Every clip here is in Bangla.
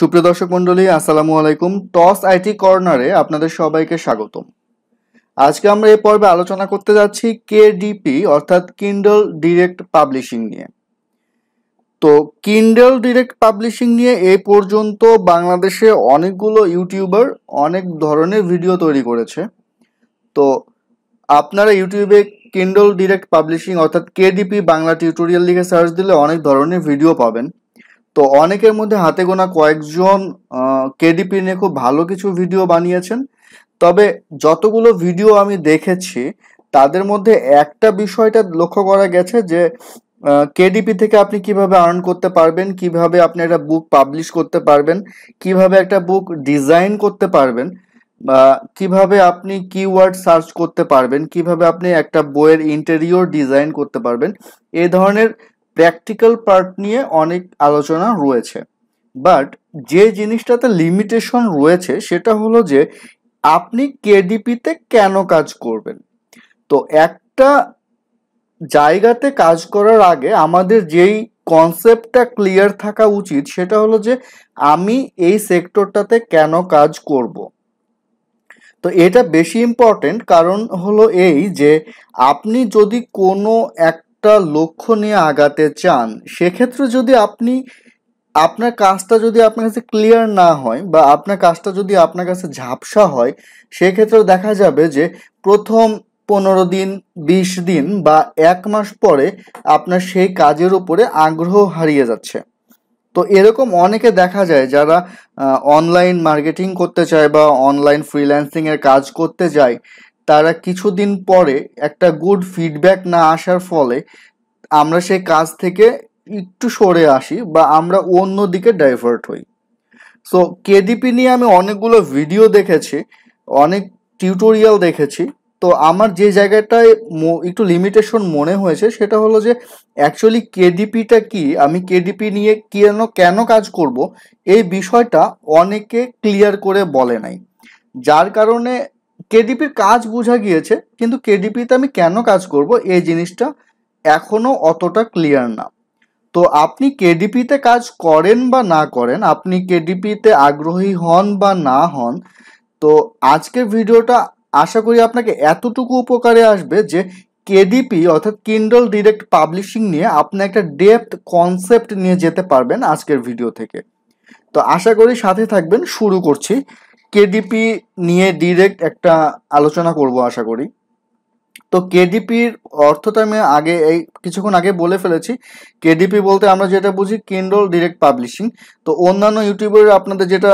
সুপ্রিয় দর্শক মন্ডলী আসসালামু আলাইকুম টস আইটি কর্নারে আপনাদের সবাইকে স্বাগতম আজকে আমরা এই পর্বে আলোচনা করতে যাচ্ছি কেডিপি অর্থাৎ কিন্ডল ডিরেক্ট পাবলিশিং নিয়ে তো কিন্ডল ডিরেক্ট পাবলিশিং নিয়ে এ পর্যন্ত বাংলাদেশে অনেকগুলো ইউটিউবার অনেক ধরনের ভিডিও তৈরি করেছে তো আপনারা ইউটিউবে কিন্ডল ডিরেক্ট পাবলিশিং অর্থাৎ কেডিপি বাংলা টিউটোরিয়াল লিখে সার্চ দিলে অনেক ধরনের ভিডিও পাবেন তো অনেকের মধ্যে হাতে গোনা কয়েকজন কেডিপি নিয়ে খুব ভালো কিছু ভিডিও বানিয়েছেন তবে যতগুলো ভিডিও আমি দেখেছি তাদের মধ্যে একটা বিষয়টা লক্ষ্য করা গেছে যে কেডিপি থেকে আপনি কিভাবে আর্ন করতে পারবেন কিভাবে আপনি একটা বুক পাবলিশ করতে পারবেন কিভাবে একটা বুক ডিজাইন করতে পারবেন বা কিভাবে আপনি কিওয়ার্ড সার্চ করতে পারবেন কিভাবে আপনি একটা বইয়ের ইন্টেরিয়র ডিজাইন করতে পারবেন এ ধরনের প্র্যাকটিক্যাল পার্ট নিয়ে অনেক আলোচনা রয়েছে বাট যে জিনিসটাতে লিমিটেশন রয়েছে সেটা হলো যে আপনি কেডিপিতে কেন কাজ করবেন তো একটা জায়গাতে কাজ করার আগে আমাদের যেই কনসেপ্টটা ক্লিয়ার থাকা উচিত সেটা হলো যে আমি এই সেক্টরটাতে কেন কাজ করব তো এটা বেশি ইম্পর্টেন্ট কারণ হলো এই যে আপনি যদি কোনো এক একটা লক্ষ্য নিয়ে আগাতে চান সেক্ষেত্রে যদি আপনি আপনার কাজটা যদি আপনার কাছে ক্লিয়ার না হয় বা আপনার কাজটা যদি আপনার কাছে ঝাপসা হয় সেক্ষেত্রে দেখা যাবে যে প্রথম পনেরো দিন বিশ দিন বা এক মাস পরে আপনার সেই কাজের উপরে আগ্রহ হারিয়ে যাচ্ছে তো এরকম অনেকে দেখা যায় যারা অনলাইন মার্কেটিং করতে চায় বা অনলাইন ফ্রিল্যান্সিংয়ের কাজ করতে যায় তারা কিছুদিন পরে একটা গুড ফিডব্যাক না আসার ফলে আমরা সেই কাজ থেকে একটু সরে আসি বা আমরা অন্য দিকে ডাইভার্ট হই সো কেডিপি নিয়ে আমি অনেকগুলো ভিডিও দেখেছি অনেক টিউটোরিয়াল দেখেছি তো আমার যে জায়গাটায় একটু লিমিটেশন মনে হয়েছে সেটা হলো যে অ্যাকচুয়ালি কেডিপিটা কি আমি কেডিপি নিয়ে কেন কেন কাজ করব এই বিষয়টা অনেকে ক্লিয়ার করে বলে নাই যার কারণে কেডিপির কাজ বোঝা গিয়েছে কিন্তু কেডিপিতে আমি কেন কাজ করব এই জিনিসটা এখনও অতটা ক্লিয়ার না তো আপনি কেডিপিতে কাজ করেন বা না করেন আপনি কেডিপিতে আগ্রহী হন বা না হন তো আজকের ভিডিওটা আশা করি আপনাকে এতটুকু উপকারে আসবে যে কেডিপি অর্থাৎ কিন্ডল ডিরেক্ট পাবলিশিং নিয়ে আপনি একটা ডেপথ কনসেপ্ট নিয়ে যেতে পারবেন আজকের ভিডিও থেকে তো আশা করি সাথে থাকবেন শুরু করছি কেডিপি নিয়ে ডিরেক্ট একটা আলোচনা করব আশা করি তো কেডিপির অর্থটা আমি আগে এই কিছুক্ষণ আগে বলে ফেলেছি কেডিপি বলতে আমরা যেটা বুঝি কিন্ডল ডিরেক্ট পাবলিশিং তো অন্যান্য ইউটিউবের আপনাদের যেটা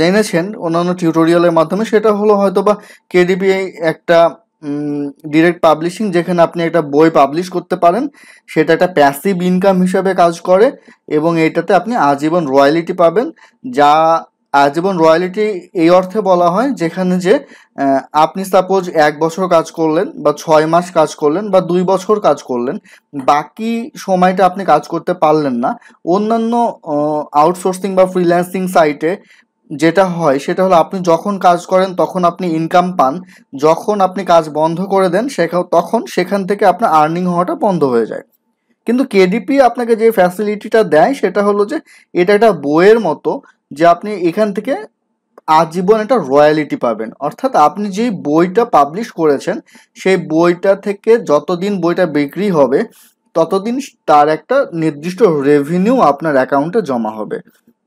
জেনেছেন অন্যান্য টিউটোরিয়ালের মাধ্যমে সেটা হলো হয়তো বা কেডিপি একটা ডিরেক্ট পাবলিশিং যেখানে আপনি একটা বই পাবলিশ করতে পারেন সেটা একটা প্যাসিভ ইনকাম হিসাবে কাজ করে এবং এটাতে আপনি আজীবন রয়্যালিটি পাবেন যা আজীবন রয়্যালিটি এই অর্থে বলা হয় যেখানে যে আপনি সাপোজ এক বছর কাজ করলেন বা ছয় মাস কাজ করলেন বা দুই বছর কাজ করলেন বাকি সময়টা আপনি কাজ করতে পারলেন না অন্যান্য আউটসোর্সিং বা ফ্রিল্যান্সিং সাইটে যেটা হয় সেটা হলো আপনি যখন কাজ করেন তখন আপনি ইনকাম পান যখন আপনি কাজ বন্ধ করে দেন তখন সেখান থেকে আপনার আর্নিং হওয়াটা বন্ধ হয়ে যায় কিন্তু কেডিপি আপনাকে যে ফ্যাসিলিটিটা দেয় সেটা হলো যে এটা একটা বইয়ের মতো যে আপনি এখান থেকে আজীবন একটা রয়্যালিটি পাবেন অর্থাৎ আপনি যেই বইটা পাবলিশ করেছেন সেই বইটা থেকে যতদিন বইটা বিক্রি হবে ততদিন তার একটা নির্দিষ্ট রেভিনিউ আপনার অ্যাকাউন্টে জমা হবে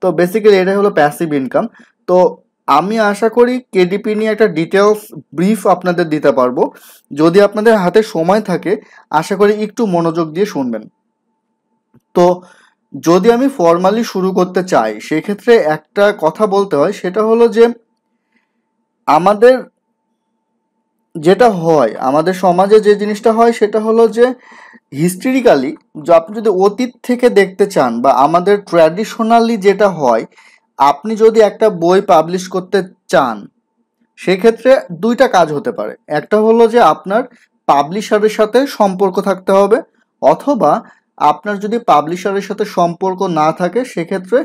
তো বেসিক্যালি এটাই হলো প্যাসিভ ইনকাম তো আমি আশা করি কেডিপি নিয়ে একটা ডিটেলস ব্রিফ আপনাদের দিতে পারবো যদি আপনাদের হাতে সময় থাকে আশা করি একটু মনোযোগ দিয়ে শুনবেন তো যদি আমি ফর্মালি শুরু করতে চাই সেক্ষেত্রে একটা কথা বলতে হয় সেটা হলো যে আমাদের যেটা হয় আমাদের সমাজে যে জিনিসটা হয় সেটা হলো যে হিস্ট্রিক্যালি আপনি যদি অতীত থেকে দেখতে চান বা আমাদের ট্র্যাডিশনালি যেটা হয় আপনি যদি একটা বই পাবলিশ করতে চান সেক্ষেত্রে দুইটা কাজ হতে পারে একটা হলো যে আপনার পাবলিশারের সাথে সম্পর্ক থাকতে হবে অথবা আপনার যদি পাবলিশারের সাথে সম্পর্ক না থাকে সেক্ষেত্রে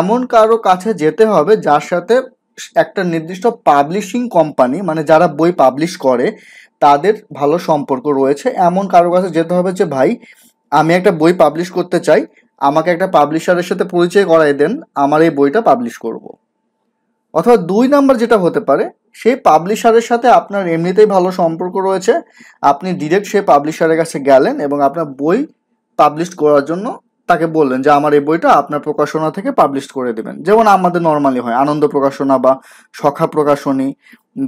এমন কারো কাছে যেতে হবে যার সাথে একটা নির্দিষ্ট পাবলিশিং কোম্পানি মানে যারা বই পাবলিশ করে তাদের ভালো সম্পর্ক রয়েছে এমন কারো কাছে যেতে হবে যে ভাই আমি একটা বই পাবলিশ করতে চাই আমাকে একটা পাবলিশারের সাথে পরিচয় করাই দেন আমার এই বইটা পাবলিশ করব। অথবা দুই নাম্বার যেটা হতে পারে সেই পাবলিশারের সাথে আপনার এমনিতেই ভালো সম্পর্ক রয়েছে আপনি ডিরেক্ট সেই পাবলিশারের কাছে গেলেন এবং আপনার বই পাবলিশ করার জন্য তাকে বললেন যে আমার এই বইটা আপনার প্রকাশনা থেকে পাবলিশ করে দেবেন যেমন আমাদের নর্মালি হয় আনন্দ প্রকাশনা বা সখা প্রকাশনী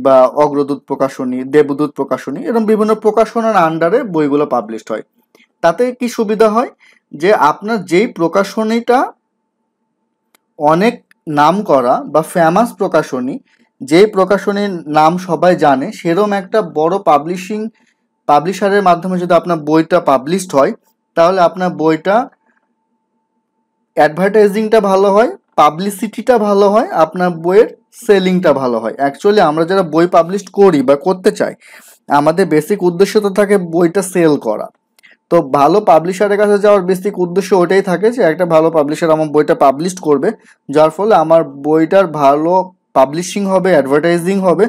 বা অগ্রদূত প্রকাশনী দেবদূত প্রকাশনী এরকম বিভিন্ন প্রকাশনার আন্ডারে বইগুলো পাবলিশড হয় তাতে কি সুবিধা হয় যে আপনার যেই প্রকাশনীটা অনেক নাম করা বা ফেমাস প্রকাশনী যেই প্রকাশনীর নাম সবাই জানে সেরম একটা বড় পাবলিশিং পাবলিশারের মাধ্যমে যদি আপনার বইটা পাবলিশড হয় তাহলে আপনার বইটা অ্যাডভার্টাইজিংটা ভালো হয় পাবলিসিটিটা ভালো হয় আপনার বইয়ের সেলিংটা ভালো হয় অ্যাকচুয়ালি আমরা যারা বই পাবলিশ করি বা করতে চাই আমাদের বেসিক উদ্দেশ্য তো থাকে বইটা সেল করা তো ভালো পাবলিশারের কাছে যাওয়ার বেসিক উদ্দেশ্য ওটাই থাকে যে একটা ভালো পাবলিশার আমার বইটা পাবলিশ করবে যার ফলে আমার বইটার ভালো পাবলিশিং হবে অ্যাডভার্টাইজিং হবে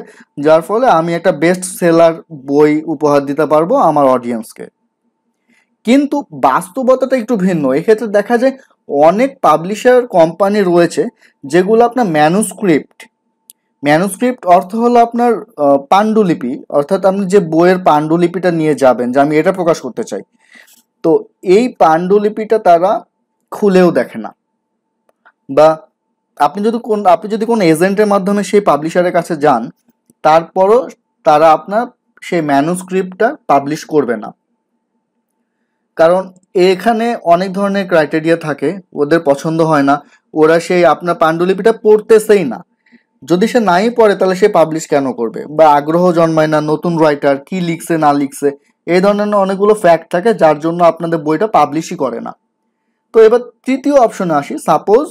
যার ফলে আমি একটা বেস্ট সেলার বই উপহার দিতে পারবো আমার অডিয়েন্সকে কিন্তু বাস্তবতাটা একটু ভিন্ন এক্ষেত্রে দেখা যায় অনেক পাবলিশার কোম্পানি রয়েছে যেগুলো আপনার ম্যানুস্ক্রিপ্ট ম্যানুস্ক্রিপ্ট অর্থ হলো আপনার পাণ্ডুলিপি অর্থাৎ আপনি যে বইয়ের পাণ্ডুলিপিটা নিয়ে যাবেন যে আমি এটা প্রকাশ করতে চাই তো এই পাণ্ডুলিপিটা তারা খুলেও দেখে না বা আপনি যদি কোন আপনি যদি কোনো এজেন্টের মাধ্যমে সেই পাবলিশারের কাছে যান তারপরও তারা আপনার সেই ম্যানুস্ক্রিপ্টটা পাবলিশ করবে না কারণ এখানে অনেক ধরনের ক্রাইটেরিয়া থাকে ওদের পছন্দ হয় না ওরা সেই আপনার পাণ্ডুলিপিটা পড়তেছেই না যদি সে নাই পড়ে তাহলে সে পাবলিশ কেন করবে বা আগ্রহ জন্মায় না নতুন রাইটার কি লিখছে না লিখছে এই ধরনের অনেকগুলো ফ্যাক্ট থাকে যার জন্য আপনাদের বইটা পাবলিশই করে না তো এবার তৃতীয় অপশনে আসি সাপোজ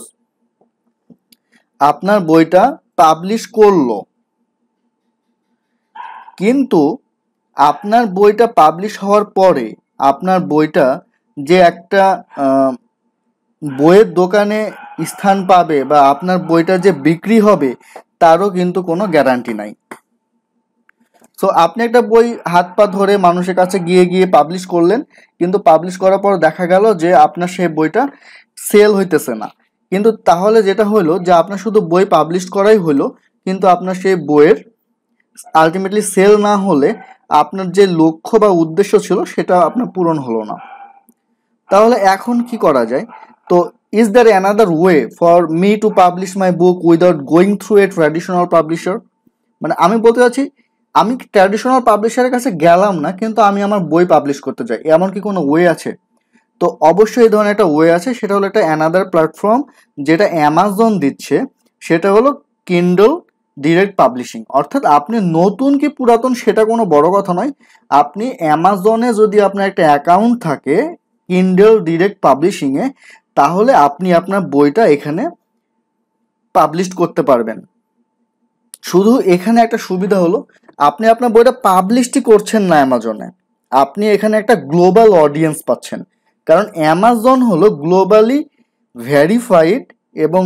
আপনার বইটা পাবলিশ করলো কিন্তু আপনার বইটা পাবলিশ হওয়ার পরে আপনার বইটা যে একটা বইয়ের দোকানে স্থান পাবে বা আপনার বইটা যে বিক্রি হবে তারও কিন্তু কোনো গ্যারান্টি নাই সো আপনি একটা বই হাত পা ধরে মানুষের কাছে গিয়ে গিয়ে পাবলিশ করলেন কিন্তু পাবলিশ করার পর দেখা গেল যে আপনার সেই বইটা সেল হইতেছে না কিন্তু তাহলে যেটা হলো যে আপনার শুধু বই পাবলিশ করাই হলো কিন্তু আপনার সেই বইয়ের আলটিমেটলি সেল না হলে আপনার যে লক্ষ্য বা উদ্দেশ্য ছিল সেটা আপনার পূরণ হলো না তাহলে এখন কি করা যায় তো is there another way for me to publish my book without going through a traditional publisher মানে আমি বলতে চাচ্ছি আমি ট্র্যাডিশনাল পাবলিশারের কাছে গেলাম না কিন্তু আমি আমার বই পাবলিশ করতে চাই এমন কি কোনো ওয়ে আছে তো অবশ্যই এই ধরনের একটা ওয়ে আছে সেটা হলো একটা অ্যানাদার প্ল্যাটফর্ম যেটা অ্যামাজন দিচ্ছে সেটা হলো কিন্ডল ডিরেক্ট পাবলিশিং অর্থাৎ আপনি নতুন কি পুরাতন সেটা কোনো বড় কথা নয় আপনি অ্যামাজনে যদি আপনার একটা অ্যাকাউন্ট থাকে কিন্ডেল ডিরেক্ট পাবলিশিংয়ে তাহলে আপনি আপনার বইটা এখানে পাবলিশ করতে পারবেন শুধু এখানে একটা সুবিধা হলো আপনি আপনার বইটা পাবলিশটি করছেন না অ্যামাজনে আপনি এখানে একটা গ্লোবাল অডিয়েন্স পাচ্ছেন কারণ অ্যামাজন হলো গ্লোবালি ভ্যারিফাইড এবং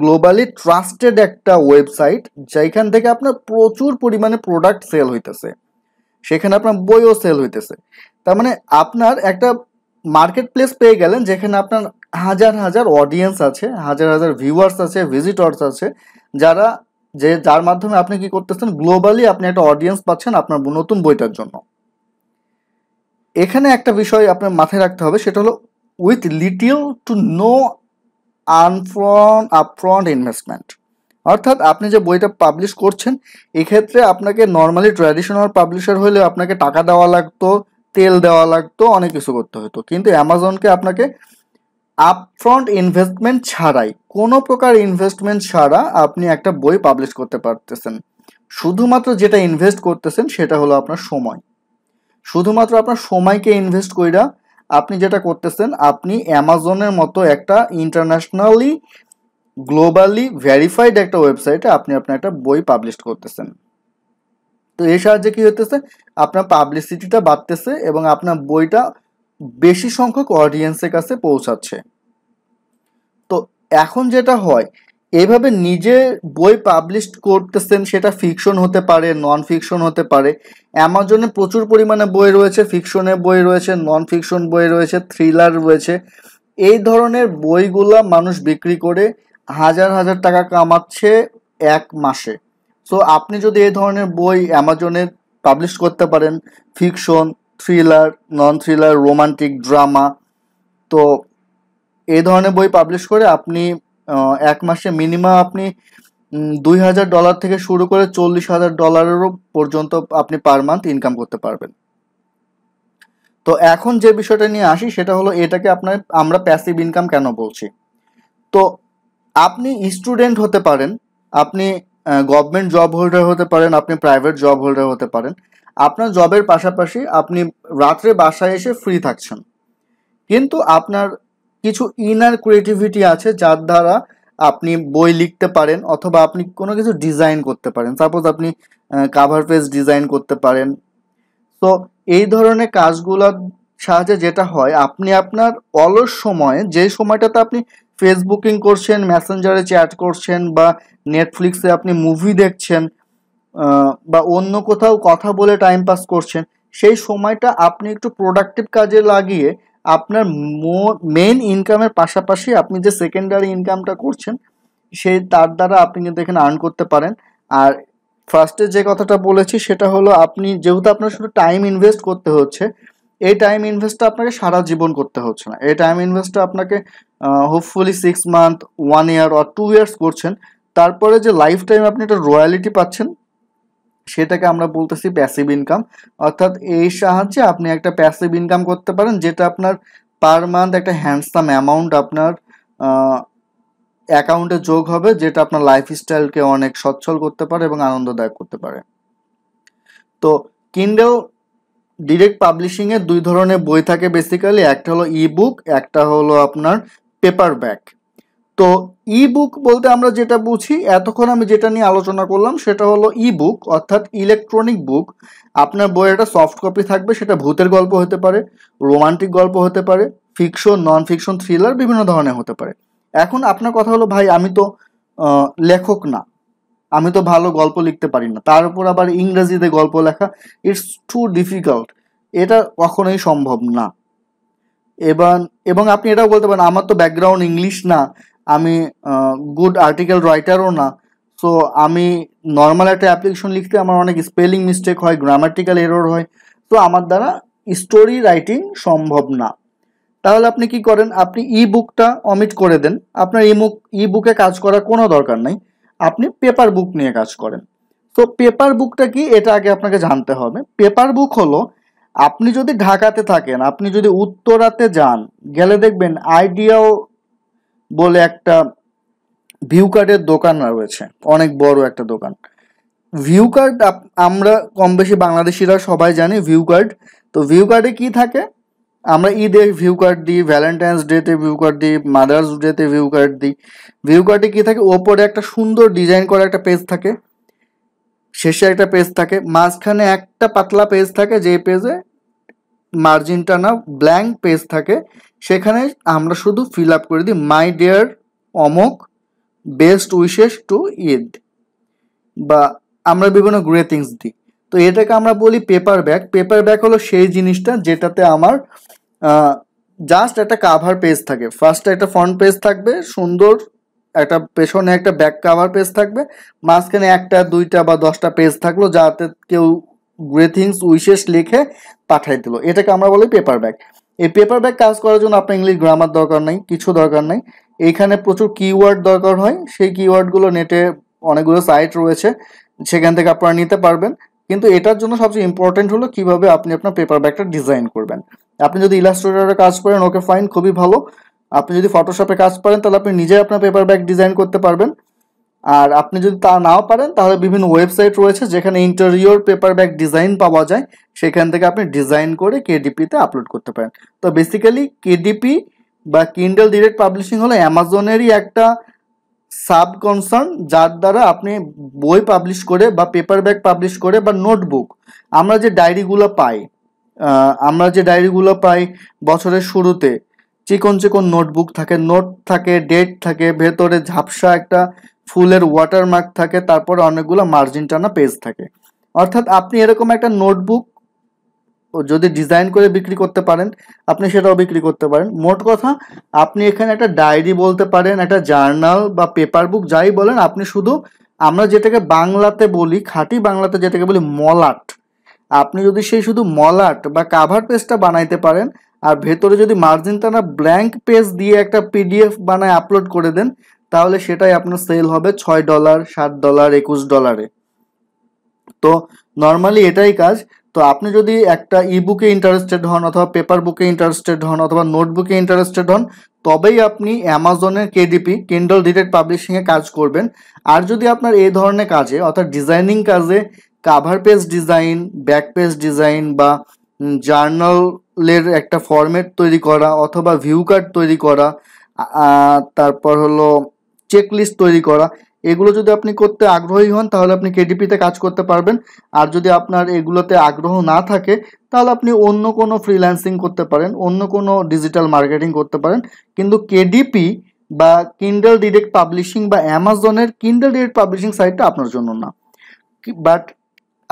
গ্লোবালি ট্রাস্টেড একটা ওয়েবসাইট যেখান থেকে আপনার প্রচুর পরিমাণে প্রোডাক্ট সেল হইতেছে সেখানে আপনার বইও সেল হইতেছে তার মানে আপনার একটা মার্কেট প্লেস পেয়ে গেলেন যেখানে আপনার হাজার হাজার অডিয়েন্স আছে হাজার হাজার ভিউয়ার্স আছে ভিজিটর্স আছে যারা যে যার মাধ্যমে আপনি কি করতেছেন গ্লোবালি আপনি একটা অডিয়েন্স পাচ্ছেন আপনার নতুন বইটার জন্য এখানে একটা বিষয় আপনার মাথায় রাখতে হবে সেটা হলো with little to no upfront upfront investment অর্থাৎ আপনি যে বইটা পাবলিশ করছেন এক্ষেত্রে আপনাকে নর্মালি ট্র্যাডিশনাল পাবলিশার হলে আপনাকে টাকা দেওয়া লাগতো তেল দেওয়া লাগতো অনেক কিছু করতে হতো কিন্তু অ্যামাজনকে আপনাকে আপফ্রন্ট ইনভেস্টমেন্ট ছাড়াই কোনো প্রকার ইনভেস্টমেন্ট ছাড়া আপনি একটা বই পাবলিশ করতে পারতেছেন শুধুমাত্র যেটা ইনভেস্ট করতেছেন সেটা হলো আপনার সময় শুধুমাত্র আপনার সময়কে ইনভেস্ট করিয়া আপনি যেটা করতেছেন আপনি অ্যামাজনের মতো একটা ইন্টারন্যাশনালি গ্লোবালি ভ্যারিফাইড একটা ওয়েবসাইটে আপনি আপনার একটা বই পাবলিশ করতেছেন তো এর সাহায্যে কী হতেছে আপনার পাবলিসিটিটা বাড়তেছে এবং আপনার বইটা বেশি সংখ্যক অডিয়েন্সের কাছে পৌঁছাচ্ছে তো এখন যেটা হয় এভাবে নিজে বই পাবলিশ করতেছেন সেটা ফিকশন হতে পারে নন ফিকশন হতে পারে অ্যামাজনে প্রচুর পরিমাণে বই রয়েছে ফিকশনের বই রয়েছে নন ফিকশন বই রয়েছে থ্রিলার রয়েছে এই ধরনের বইগুলা মানুষ বিক্রি করে হাজার হাজার টাকা কামাচ্ছে এক মাসে সো আপনি যদি এই ধরনের বই অ্যামাজনে পাবলিশ করতে পারেন fiction thriller non thriller romantic drama তো এই ধরনের বই পাবলিশ করে আপনি এক মাসে মিনিমাম আপনি দুই হাজার ডলার থেকে শুরু করে চল্লিশ হাজার ডলারেরও পর্যন্ত আপনি পার মান্থ ইনকাম করতে পারবেন তো এখন যে বিষয়টা নিয়ে আসি সেটা হলো এটাকে আপনার আমরা প্যাসিভ ইনকাম কেন বলছি তো আপনি স্টুডেন্ট হতে পারেন আপনি গভর্নমেন্ট জব হোল্ডার হতে পারেন আপনি প্রাইভেট জব হোল্ডার হতে পারেন আপনার জবের পাশাপাশি আপনি রাত্রে বাসায় এসে ফ্রি থাকছেন কিন্তু আপনার কিছু ইনার ক্রিয়েটিভিটি আছে যার দ্বারা আপনি বই লিখতে পারেন অথবা আপনি কোনো কিছু ডিজাইন করতে পারেন সাপোজ আপনি কাভার পেজ ডিজাইন করতে পারেন তো এই ধরনের কাজগুলোর সাহায্যে যেটা হয় আপনি আপনার অলস সময়ে যে সময়টাতে আপনি ফেসবুকিং করছেন মেসেঞ্জারে চ্যাট করছেন বা নেটফ্লিক্সে আপনি মুভি দেখছেন বা অন্য কোথাও কথা বলে টাইম পাস করছেন সেই সময়টা আপনি একটু প্রোডাক্টিভ কাজে লাগিয়ে আপনার মেন ইনকামের পাশাপাশি আপনি যে সেকেন্ডারি ইনকামটা করছেন সেই তার দ্বারা আপনি কিন্তু এখানে আর্ন করতে পারেন আর ফার্স্টে যে কথাটা বলেছি সেটা হলো আপনি যেহেতু আপনার শুধু টাইম ইনভেস্ট করতে হচ্ছে এই টাইম ইনভেস্টটা আপনাকে সারা জীবন করতে হচ্ছে না এই টাইম ইনভেস্টটা আপনাকে hopefully six month one year or two years করছেন তারপরে যে লাইফ টাইম আপনি একটা রয়্যালিটি পাচ্ছেন সেটাকে আমরা বলতেছি প্যাসিভ ইনকাম অর্থাৎ এই সাহায্যে আপনি একটা প্যাসিভ ইনকাম করতে পারেন যেটা আপনার পার মান্থ একটা হ্যান্ডসাম অ্যামাউন্ট আপনার অ্যাকাউন্টে যোগ হবে যেটা আপনার লাইফস্টাইলকে অনেক সচ্ছল করতে পারে এবং আনন্দদায়ক করতে পারে তো কিন্ডেল ডিরেক্ট পাবলিশিংয়ে দুই ধরনের বই থাকে বেসিক্যালি একটা হলো ই বুক একটা হলো আপনার পেপার ব্যাক তো ই বুক বলতে আমরা যেটা বুঝি এতক্ষণ আমি যেটা নিয়ে আলোচনা করলাম সেটা হলো ই বুক অর্থাৎ ইলেকট্রনিক বুক আপনার বইয়ের একটা সফট কপি থাকবে সেটা ভূতের গল্প হতে পারে রোমান্টিক গল্প হতে পারে ফিকশন নন ফিকশন থ্রিলার বিভিন্ন ধরনের হতে পারে এখন আপনার কথা হলো ভাই আমি তো লেখক না আমি তো ভালো গল্প লিখতে পারি না তার উপর আবার ইংরেজিতে গল্প লেখা ইটস টু ডিফিকাল্ট এটা কখনোই সম্ভব না এবং এবং আপনি এটাও বলতে পারেন আমার তো ব্যাকগ্রাউন্ড ইংলিশ না আমি গুড আর্টিকেল রাইটারও না সো আমি নর্মাল একটা অ্যাপ্লিকেশন লিখতে আমার অনেক স্পেলিং মিস্টেক হয় গ্রামাটিক্যাল এরর হয় তো আমার দ্বারা স্টোরি রাইটিং সম্ভব না তাহলে আপনি কি করেন আপনি ই বুকটা অমিট করে দেন আপনার ই বুক ই বুকে কাজ করার কোনো দরকার নাই আপনি পেপার বুক নিয়ে কাজ করেন তো পেপার বুকটা কি এটা আগে আপনাকে জানতে হবে পেপার বুক হলো আপনি যদি ঢাকাতে থাকেন আপনি যদি উত্তরাতে যান গেলে দেখবেন আইডিয়াও বলে একটা ভিউ কার্ডের দোকান রয়েছে অনেক বড় একটা দোকান ভিউ কার্ড আমরা কম বেশি বাংলাদেশিরা সবাই জানি ভিউ কার্ড তো ভিউ কার্ডে কি থাকে আমরা ঈদে ভিউ কার্ড দিই ভ্যালেন্টাইন্স ডেতে ভিউ কার্ড দিই মাদার্স ডেতে ভিউ কার্ড দিই ভিউ কার্ডে কী থাকে ওপরে একটা সুন্দর ডিজাইন করা একটা পেজ থাকে শেষে একটা পেজ থাকে মাঝখানে একটা পাতলা পেজ থাকে যে পেজে মার্জিনটা না ব্ল্যাঙ্ক পেজ থাকে সেখানে আমরা শুধু ফিল আপ করে দিই মাই ডিয়ার অমক বেস্ট উইশেস টু ইড বা আমরা বিভিন্ন গ্রেটিংস দিই তো এটাকে আমরা বলি পেপার ব্যাগ পেপার ব্যাগ হলো সেই জিনিসটা যেটাতে আমার জাস্ট একটা কাভার পেজ থাকে ফার্স্টে একটা ফ্রন্ট পেজ থাকবে সুন্দর একটা পেছনে একটা ব্যাক কাভার পেজ থাকবে মাঝখানে একটা দুইটা বা দশটা পেজ থাকলো যাতে কেউ গ্রেথিংস উইশেস লিখে পাঠাই দিল এটাকে আমরা বলি পেপার ব্যাগ এই পেপার ব্যাগ কাজ করার জন্য আপনার ইংলিশ গ্রামার দরকার নেই কিছু দরকার নেই এইখানে প্রচুর কিওয়ার্ড দরকার হয় সেই কিওয়ার্ডগুলো নেটে অনেকগুলো সাইট রয়েছে সেখান থেকে আপনারা নিতে পারবেন কিন্তু এটার জন্য সবচেয়ে ইম্পর্টেন্ট হলো কিভাবে আপনি আপনার পেপার ব্যাগটা ডিজাইন করবেন আপনি যদি ইলাস্ট্রেটারে কাজ করেন ওকে ফাইন খুবই ভালো আপনি যদি ফটোশপে কাজ করেন তাহলে আপনি নিজে আপনার পেপার ব্যাগ ডিজাইন করতে পারবেন আর আপনি যদি তা নাও পারেন তাহলে বিভিন্ন ওয়েবসাইট রয়েছে যেখানে ইন্টারিওর পেপার ব্যাগ ডিজাইন পাওয়া যায় সেখান থেকে আপনি ডিজাইন করে কেডিপিতে আপলোড করতে পারেন তো বেসিক্যালি কেডিপি বা কিন্ডেল ডিরেক্ট পাবলিশিং হলো অ্যামাজনেরই একটা সাব কনসার্ন যার দ্বারা আপনি বই পাবলিশ করে বা পেপার ব্যাগ পাবলিশ করে বা নোটবুক আমরা যে ডায়েরিগুলো পাই আমরা যে ডায়েরিগুলো পাই বছরের শুরুতে চিকন চিকন নোটবুক থাকে নোট থাকে ডেট থাকে ভেতরে ঝাপসা একটা ফুলের ওয়াটারমার্ক থাকে তারপরে অনেকগুলো মার্জিন টানা পেজ থাকে অর্থাৎ আপনি এরকম একটা নোটবুক যদি ডিজাইন করে বিক্রি করতে পারেন আপনি সেটাও বিক্রি করতে পারেন মোট কথা আপনি এখানে একটা ডায়েরি বলতে পারেন একটা জার্নাল বা পেপার বুক যাই বলেন আপনি শুধু আমরা যেটাকে বাংলাতে বলি খাঁটি বাংলাতে যেটাকে বলি মলাট আপনি যদি সেই শুধু মলাট বা কাভার পেজটা বানাইতে পারেন আর ভেতরে যদি মার্জিন টানা ব্ল্যাঙ্ক পেজ দিয়ে একটা পিডিএফ বানায় আপলোড করে দেন তাহলে সেটাই আপনার সেল হবে ছয় ডলার সাত ডলার একুশ ডলারে তো নর্মালি এটাই কাজ তো আপনি যদি একটা ই বুকে ইন্টারেস্টেড হন অথবা পেপার বুকে ইন্টারেস্টেড হন অথবা নোটবুকে ইন্টারেস্টেড হন তবেই আপনি অ্যামাজনের কেডিপি কিন্ডল ডিটেড পাবলিশিংয়ে কাজ করবেন আর যদি আপনার এই ধরনের কাজে অর্থাৎ ডিজাইনিং কাজে cover page design back page design বা জার্নালের একটা ফরম্যাট তৈরি করা অথবা ভিউ কার্ড তৈরি করা তারপর হলো চেকলিস্ট তৈরি করা এগুলো যদি আপনি করতে আগ্রহী হন তাহলে আপনি কেডিপিতে কাজ করতে পারবেন আর যদি আপনার এগুলোতে আগ্রহ না থাকে তাহলে আপনি অন্য কোনো ফ্রিল্যান্সিং করতে পারেন অন্য কোনো ডিজিটাল মার্কেটিং করতে পারেন কিন্তু কেডিপি বা কিন্ডল ডিরেক্ট পাবলিশিং বা অ্যামাজনের কিন্ডল ডিরেক্ট পাবলিশিং সাইটটা আপনার জন্য না বাট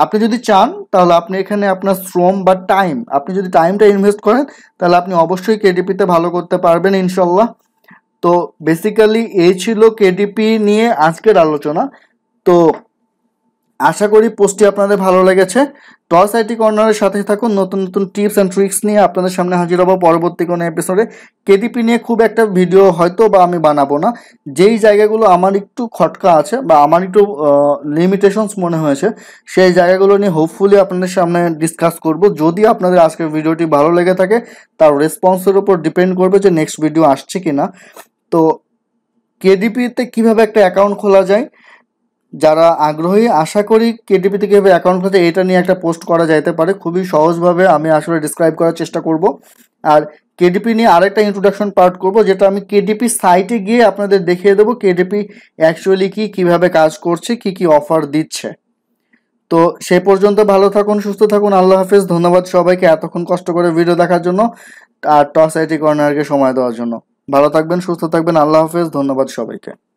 আপনি যদি চান তাহলে আপনি এখানে আপনার শ্রম বা টাইম আপনি যদি টাইমটা ইনভেস্ট করেন তাহলে আপনি অবশ্যই কেডিপিতে ভালো করতে পারবেন ইনশাল্লাহ তো বেসিক্যালি এই ছিল কেডিপি নিয়ে আজকের আলোচনা তো আশা করি পোস্টটি আপনাদের ভালো লেগেছে টস আইটি কর্নারের সাথে থাকুন নতুন নতুন টিপস অ্যান্ড ট্রিক্স নিয়ে আপনাদের সামনে হাজির হবো পরবর্তী কোনো এপিসোডে কেডিপি নিয়ে খুব একটা ভিডিও হয়তো বা আমি বানাবো না যেই জায়গাগুলো আমার একটু খটকা আছে বা আমার একটু লিমিটেশনস মনে হয়েছে সেই জায়গাগুলো নিয়ে হোপফুলি আপনাদের সামনে ডিসকাস করব যদি আপনাদের আজকের ভিডিওটি ভালো লেগে থাকে তার রেসপন্সের উপর ডিপেন্ড করবে যে নেক্সট ভিডিও আসছে কি না তো কেডিপিতে কিভাবে একটা অ্যাকাউন্ট খোলা যায় যারা আগ্রহী আশা করি কেডিপিতে কীভাবে অ্যাকাউন্ট খোলা এটা নিয়ে একটা পোস্ট করা যাইতে পারে খুবই সহজভাবে আমি আসলে ডিসক্রাইব করার চেষ্টা করব আর কেডিপি নিয়ে আরেকটা ইন্ট্রোডাকশন পার্ট করব যেটা আমি কেডিপি সাইটে গিয়ে আপনাদের দেখিয়ে দেবো কেডিপি অ্যাকচুয়ালি কি কিভাবে কাজ করছে কি কি অফার দিচ্ছে তো সে পর্যন্ত ভালো থাকুন সুস্থ থাকুন আল্লাহ হাফেজ ধন্যবাদ সবাইকে এতক্ষণ কষ্ট করে ভিডিও দেখার জন্য আর টস আইটি কর্নারকে সময় দেওয়ার জন্য ভালো থাকবেন সুস্থ থাকবেন আল্লাহ হাফেজ ধন্যবাদ সবাইকে